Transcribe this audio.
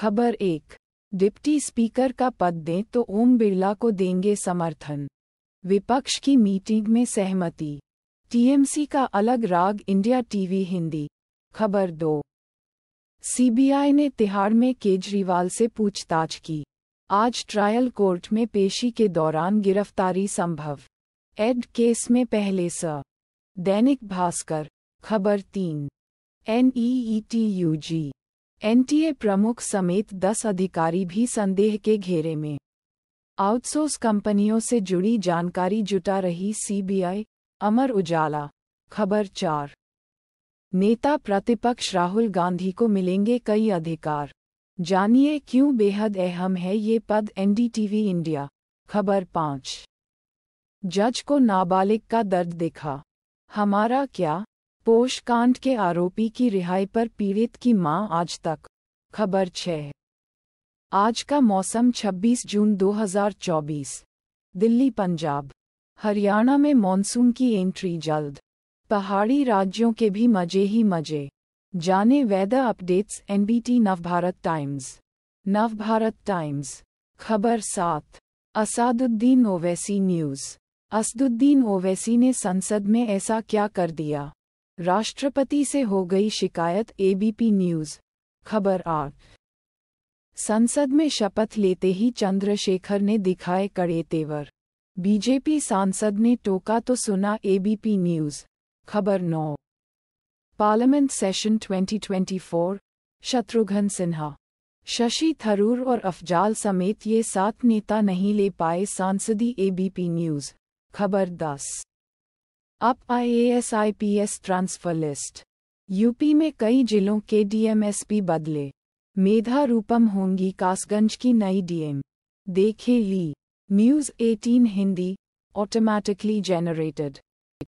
खबर एक deputy speaker का पद दें तो ओम बिरला को देंगे समर्थन विपक्ष की मीटिंग में सहमति टीएमसी का अलग राग इंडिया टीवी हिंदी खबर दो सीबीआई ने तिहाड़ में केजरीवाल से पूछताछ की आज ट्रायल कोर्ट में पेशी के दौरान गिरफ्तारी संभव एड केस में पहले स दैनिक भास्कर खबर तीन एन यूजी जी एनटीए प्रमुख समेत दस अधिकारी भी संदेह के घेरे में आउटसोर्स कंपनियों से जुड़ी जानकारी जुटा रही सीबीआई अमर उजाला खबर चार नेता प्रतिपक्ष राहुल गांधी को मिलेंगे कई अधिकार जानिए क्यों बेहद अहम है ये पद एनडीटीवी इंडिया खबर पाँच जज को नाबालिग का दर्द दिखा हमारा क्या पोष कांड के आरोपी की रिहाई पर पीड़ित की मां आज तक खबर छह आज का मौसम 26 जून 2024 दिल्ली पंजाब हरियाणा में मॉनसून की एंट्री जल्द पहाड़ी राज्यों के भी मजे ही मजे जाने weather updates NBT Navbharat Times Navbharat Times खबर सात असादुद्दीन ओवैसी न्यूज़ असदुद्दीन ओवैसी ने संसद में ऐसा क्या कर दिया राष्ट्रपति से हो गई शिकायत एबीपी न्यूज खबर आठ संसद में शपथ लेते ही चंद्रशेखर ने दिखाए कड़े तेवर बीजेपी सांसद ने टोका तो सुना एबीपी न्यूज खबर नौ पार्लियामेंट सेशन 2024 शत्रुघ्न सिन्हा शशि थरूर और अफजाल समेत ये सात नेता नहीं ले पाए सांसदी एबीपी न्यूज खबर दस UP IAS IPS transfer list UP में कई जिलों के डीएमएसपी बदले मेधा रूपम होंगी कासगंज की नई डीएम देखे ली न्यूज़ 18 हिंदी ऑटोमेटिकली जेनरेटेड